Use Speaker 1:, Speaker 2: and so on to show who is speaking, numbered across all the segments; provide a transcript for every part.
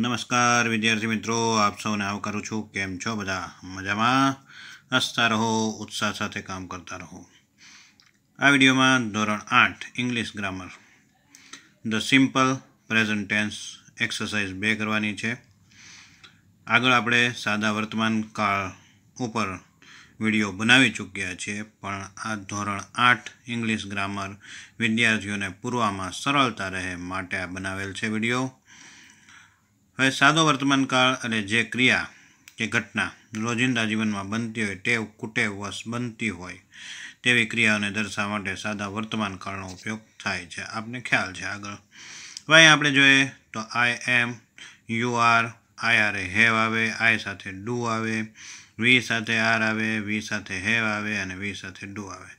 Speaker 1: નમસ્કાર વિદ્યાર્થી મિત્રો આપ સૌને આવ કરું છું કેમ છો બધા મજામાં હસતા રહો ઉત્સાહ સાથે કામ કરતા રહો આ વિડીયોમાં ધોરણ આઠ English grammar the simple present tense exercise બે કરવાની છે આગળ આપણે સાદા વર્તમાન કાળ ઉપર વિડીયો બનાવી ચૂક્યા છીએ પણ આ ધોરણ આઠ ઇંગ્લિશ ગ્રામર વિદ્યાર્થીઓને પૂરવામાં સરળતા રહે માટે આ બનાવેલ છે વિડીયો હવે સાદો કાળ અને જે ક્રિયા કે ઘટના રોજિંદા જીવનમાં બનતી હોય ટેવ કુટેવ વશ બનતી હોય તેવી ક્રિયાઓને દર્શાવવા માટે સાદા વર્તમાન કાળનો ઉપયોગ થાય છે આપને ખ્યાલ છે આગળ હવે આપણે જોઈએ તો આઈ એમ યુ આર આઈ આરે હેવ આવે આઈ સાથે ડુ આવે વી સાથે આર આવે વી સાથે હેવ આવે અને વી સાથે ડુ આવે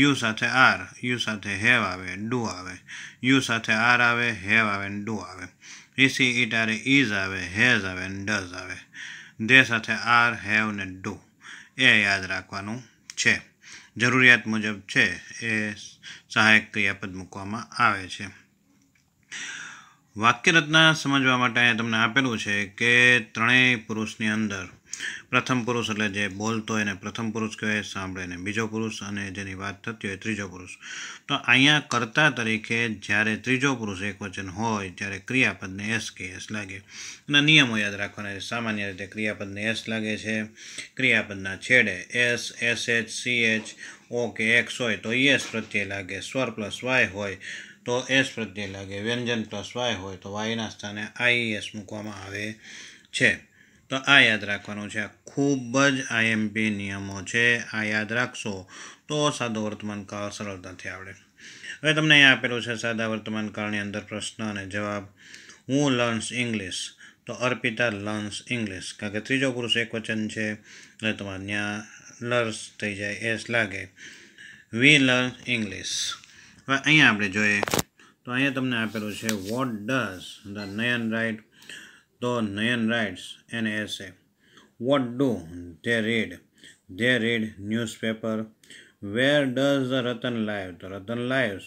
Speaker 1: યુ સાથે આર યુ સાથે હેવ આવે ડુ આવે યુ સાથે આર આવે હેવ આવે અને ડુ આવે પીસી ગિટારે ઇઝ આવે હેઝ આવે ને ડઝ આવે દે સાથે આર હેવ ને ડુ એ યાદ રાખવાનું છે જરૂરિયાત મુજબ છે એ સહાયક ક્રિયાપદ મૂકવામાં આવે છે વાક્યરચના સમજવા માટે અહીંયા તમને આપેલું છે કે ત્રણેય પુરુષની અંદર પ્રથમ પુરુષ એટલે જે બોલતો એને પ્રથમ પુરુષ કહેવાય સાંભળે ને બીજો પુરુષ અને જેની વાત થતી હોય ત્રીજો પુરુષ તો અહીંયા કરતા તરીકે જ્યારે ત્રીજો પુરુષ એક વચન હોય ત્યારે ક્રિયાપદને એસ કે એસ લાગે અને નિયમો યાદ રાખવાના સામાન્ય રીતે ક્રિયાપદને એસ લાગે છે ક્રિયાપદના છેડે S S H C H O કે એક્સ હોય તો એસ પ્રત્યે લાગે સ્વર પ્લસ વાય હોય તો એસ પ્રત્યે લાગે વ્યંજન પ્લસ વાય હોય તો વાયના સ્થાને આઈ એસ મૂકવામાં આવે છે તો આ યાદ રાખવાનું છે ખૂબ જ આઈએમપી નિયમો છે આ યાદ રાખશો તો સાદો વર્તમાન કાળ સરળતાથી આવડે હવે તમને અહીંયા આપેલું છે સાદા વર્તમાન કાળની અંદર પ્રશ્ન અને જવાબ હું લર્ન્સ ઇંગ્લિશ તો અર્પિતા લર્ન્સ ઇંગ્લિશ કારણ કે ત્રીજો પુરુષ એક વચન છે એટલે તમારે ત્યાં લર્ન્સ થઈ જાય એસ લાગે વી લર્ન ઇંગ્લિશ હવે અહીંયા આપણે જોઈએ તો અહીંયા તમને આપેલું છે what does the Nayan write the Nayan writes an essay. What do they read? They read newspaper. Where does the Ratan live? The Ratan lives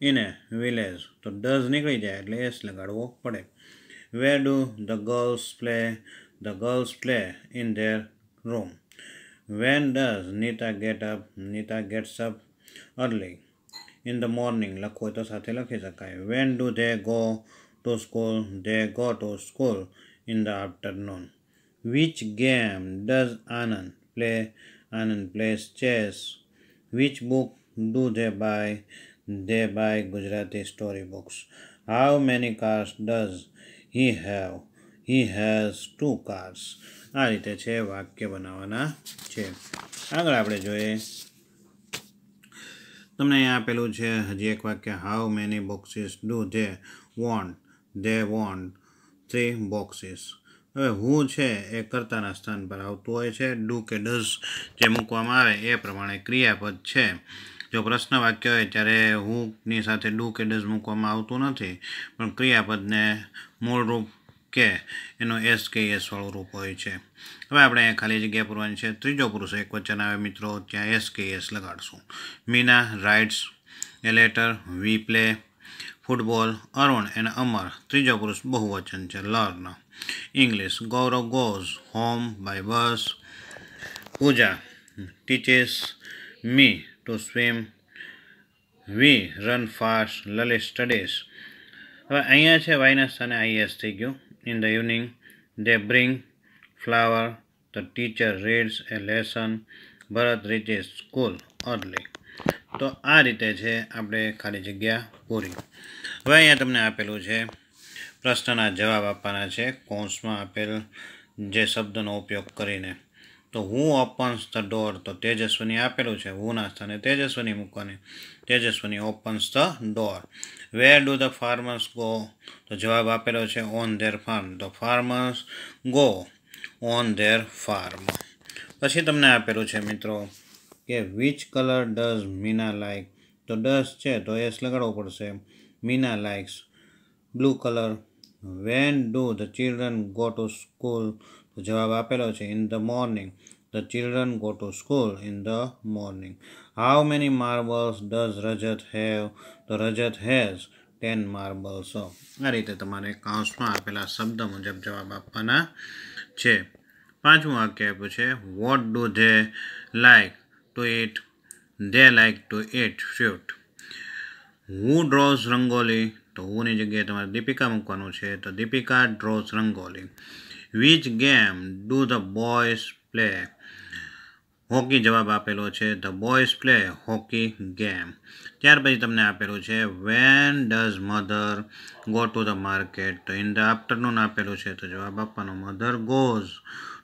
Speaker 1: in a village. The does nikli jaya, at least lagadwo pade. Where do the girls play? The girls play in their room. When does Nita get up? Nita gets up early in the morning. When do they go to school, they go to school in the afternoon. Which game does Anand play? Anand plays chess. Which book do they buy? They buy Gujarati storybooks. How many cars does he have? He has two cars. આ રીતે છે વાક્ય બનાવવાના છે આગળ આપણે જોઈએ તમને અહીંયા આપેલું છે હજી એક વાક્ય how many boxes do they want they want three boxes હવે હું છે એ કરતાના સ્થાન પર આવતું હોય છે ડુ કે ડઝ જે મૂકવામાં આવે એ પ્રમાણે ક્રિયાપદ છે જો પ્રશ્ન વાક્ય હોય ત્યારે હુંની સાથે ડુ કે ડઝ મૂકવામાં આવતું નથી પણ ક્રિયાપદને મૂળરૂપ કે એનો એસ કે એસ વાળું રૂપ હોય છે હવે આપણે ખાલી જગ્યા પૂરવાની છે ત્રીજો પુરુષ એક વચન આવે મિત્રો ત્યાં એસ કે એસ લગાડશું Meena writes a letter we play football Arun અને અમર ત્રીજો પુરુષ બહુવચન છે learn English Gaurav goes home by bus Pooja teaches me to swim we run fast Lalit studies હવે અહીંયા છે વાયના સ્થાને આઈએસ થઈ ગયું in the evening they bring flower the teacher reads a lesson Bharat reaches school early તો આ રીતે છે આપણે ખાલી જગ્યા પૂરી હવે અહીંયા તમને આપેલું છે પ્રશ્નના જવાબ આપવાના છે કોન્સમાં આપેલ જે શબ્દનો ઉપયોગ કરીને તો હું ઓપન્સ ધ ડોર તો તેજસ્વીની આપેલું છે હુના સ્થાને તેજસ્વીની મૂકવાની Tejaswini opens the door where do the farmers go તો જવાબ આપેલો છે on their farm the farmers go on their farm પછી તમને આપેલું છે મિત્રો કે which colour does Meena like તો ડઝ છે તો એસ લગાડવો પડશે Meena likes blue colour when do the children go to school જવાબ આપેલો છે in the morning the children go to school in the morning how many marbles does Rajat have તો Rajat has ten માર્બલ્સો આ રીતે તમારે કાઉન્સમાં આપેલા શબ્દ મુજબ જવાબ આપવાના છે પાંચમું વાક્ય આપ્યું છે what do they like to eat. They like to eat fruit. Who draws rangoli તો હુંની જગ્યાએ તમારે દીપિકા મૂકવાનું છે તો Deepika draws rangoli which game do the boys play hockey જવાબ આપેલો છે the boys play hockey game ત્યાર પછી તમને આપેલું છે when does mother go to the market તો ઇન ધ આફ્ટરનૂન આપેલું છે તો જવાબ આપવાનો mother goes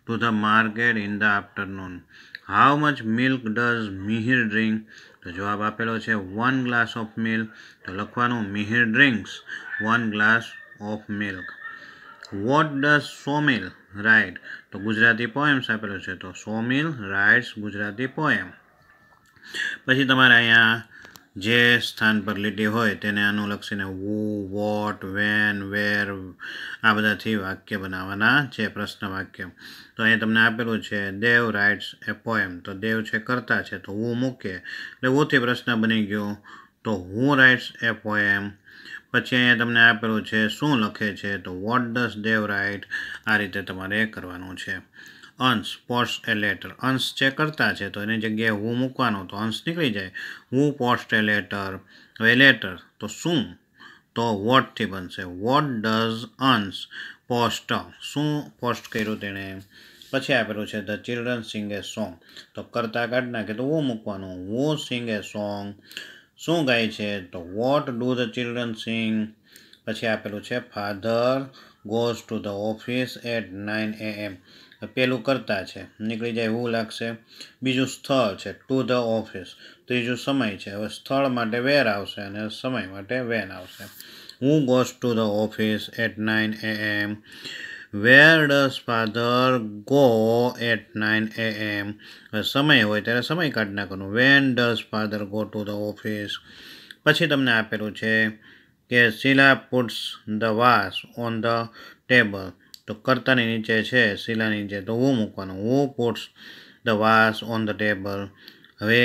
Speaker 1: to the market in the afternoon how much milk does Mihir drink તો જવાબ આપેલો છે વન ગ્લાસ ઓફ મિલ્ક તો લખવાનું Mihir drinks one glass of milk what does Somil write તો ગુજરાતી પોએમ્સ આપેલો છે તો સોમિલ રાઇટ્સ ગુજરાતી પોએમ પછી તમારે અહીંયા જે સ્થાન પર લીટી હોય તેને અનુલક્ષીને વુ વોટ વેન વેર આ બધાથી વાક્ય બનાવવાના છે પ્રશ્ન વાક્ય તો અહીંયા તમને આપેલું છે દેવ રાઇટ્સ એ પોએમ તો દેવ છે કરતા છે તો હું મૂકે એટલે હુંથી પ્રશ્ન બની ગયો તો હું રાઇટ્સ એ પોએમ પછી અહીંયા તમને આપેલું છે શું લખે છે તો વોટ ડસ દેવ રાઇટ આ રીતે તમારે કરવાનું છે અંશ પોસ્ટ એ લેટર અંશ જે કરતા છે તો એની જગ્યાએ હું મૂકવાનો તો અંશ નીકળી જાય હું post a letter a letter તો શું તો વોટથી બનશે વોટ ડઝ અંશ પોસ્ટ શું પોસ્ટ કર્યું તેણે પછી આપેલું છે the children sing a song તો કરતા કાઢ નાખે તો વો મૂકવાનું વો સિંગ એ સોંગ શું ગાય છે તો what do the children sing પછી આપેલું છે father goes to the office at nine A M પેલું કરતા છે નીકળી જાય એવું લાગશે બીજું સ્થળ છે ટુ ધ ઓફિસ ત્રીજું સમય છે હવે સ્થળ માટે વેર આવશે અને સમય માટે વેન આવશે who goes to the office at nine A M where does father go at nine A M સમય હોય ત્યારે સમય કાઢી નાખવાનો when does father go to the office પછી તમને આપેલું છે કે Sheela puts the vase on the table તો કર્તાની નીચે છે શિલાની નીચે તો ઓ મૂકવાનું O puts the vase on the table હવે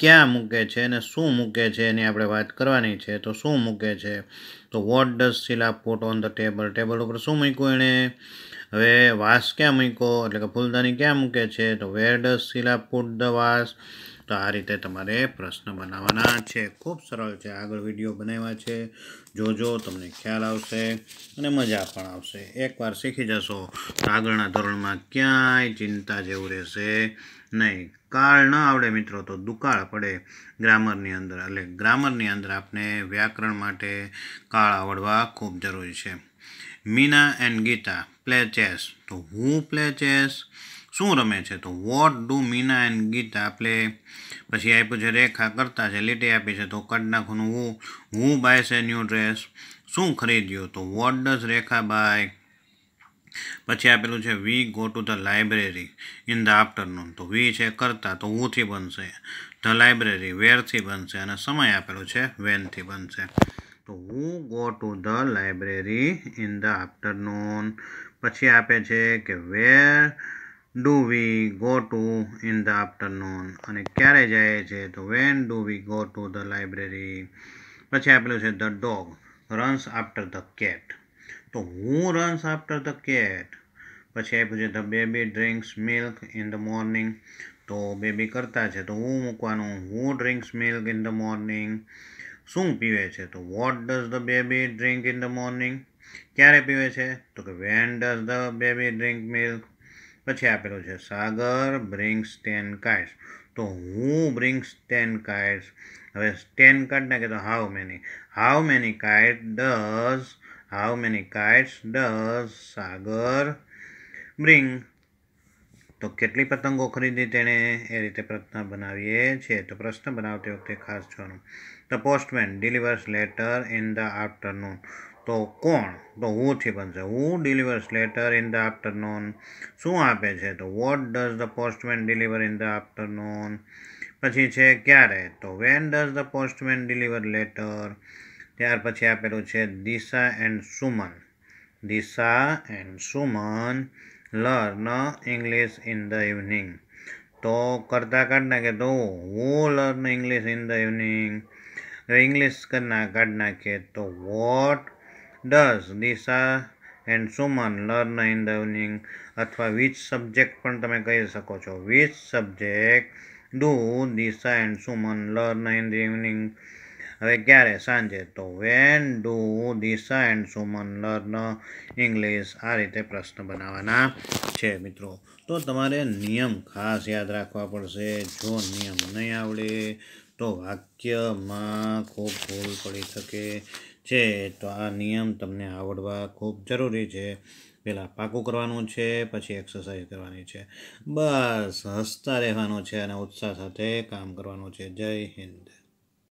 Speaker 1: ક્યાં મૂકે છે અને શું મૂકે છે એની આપણે વાત કરવાની છે તો શું મૂકે છે તો what does Sheela put on the table table ઉપર શું મૂક્યું એણે હવે વાસ ક્યાં મૂક્યો એટલે કે ફૂલદાની ક્યાં મૂકે છે તો where does Sheela put the vase તો આ રીતે તમારે પ્રશ્ન બનાવવાના છે ખૂબ સરળ છે આગળ વિડીયો બનાવ્યા છે જોજો તમને ખ્યાલ આવશે અને મજા પણ આવશે એકવાર શીખી જશો તો આગળના ધોરણમાં ક્યાંય ચિંતા જેવું રહેશે નહીં કાળ ન આવડે મિત્રો તો દુકાળ પડે ગ્રામરની અંદર એટલે ગ્રામરની અંદર આપને વ્યાકરણ માટે કાળ આવડવા ખૂબ જરૂરી છે Meena and Geeta play chess તો હું પ્લે ચેસ શું રમે છે તો what do Meena and Geeta આપણે પછી આપ્યું છે રેખા કરતા છે લીટી આપી છે તો કાઢ નાખવાનું હું હું બાય છે ન્યૂ ડ્રેસ શું ખરીદ્યું તો વોટ ડઝ રેખા બાય પછી આપેલું છે we go to the library in the afternoon તો વી છે કરતા તો હુંથી બનશે ધ લાઇબ્રેરી વેરથી બનશે અને સમય આપેલો છે વેનથી બનશે તો who go to the library in the afternoon પછી આપે છે કે where do we go to in the afternoon અને ક્યારે જાય છે તો when do we go to the library પછી આપેલું છે the dog runs after the cat તો who runs after the cat પછી આપ્યું છે the baby drinks milk in the morning તો બેબી કરતા છે તો હું મૂકવાનું who drinks milk in the morning શું પીવે છે તો what does the baby drink in the morning ક્યારે પીવે છે તો કે when does the baby drink milk પછી આપેલું છે સાગર બ્રિંગ્સ ટેન કાઇટ્સ તો હું બ્રિંગ્સ ટેન કાઇટ્સ હવે ટેન કાર્ડ નાખે તો how many how many kite does how many kites does Sagar bring તો કેટલી પતંગો ખરીદી તેણે એ રીતે પ્રશ્ન બનાવીએ છીએ તો પ્રશ્ન બનાવતી વખતે ખાસ જોવાનું the postman delivers letter in the afternoon તો કોણ તો હુથી બનશે who delivers letter in the afternoon શું આપે છે તો what does the postman deliver in the afternoon પછી છે ક્યારે તો when does the postman deliver letter ત્યાર પછી આપેલું છે Disha and Suman Disha and Suman learn English in the evening તો કરતા કાઢ નાખે તો who learn English in the evening English કરના કાઢ નાખીએ તો what does Disha and Suman learn in the evening અથવા વિચ સબ્જેક્ટ પણ તમે કહી શકો છો which subject do Disha and Suman learn in the evening હવે ક્યારે સાંજે તો when do Disha and Suman learn English આ રીતે પ્રશ્ન બનાવવાના છે મિત્રો તો તમારે નિયમ ખાસ યાદ રાખવા પડશે જો નિયમ નહીં આવડે તો વાક્યમાં ખૂબ ભૂલ પડી શકે છે તો આ નિયમ તમને આવડવા ખૂબ જરૂરી છે પહેલાં પાકું કરવાનું છે પછી એક્સરસાઇઝ કરવાની છે બસ હસતા રહેવાનું છે અને ઉત્સાહ સાથે કામ કરવાનું છે જય હિન્દ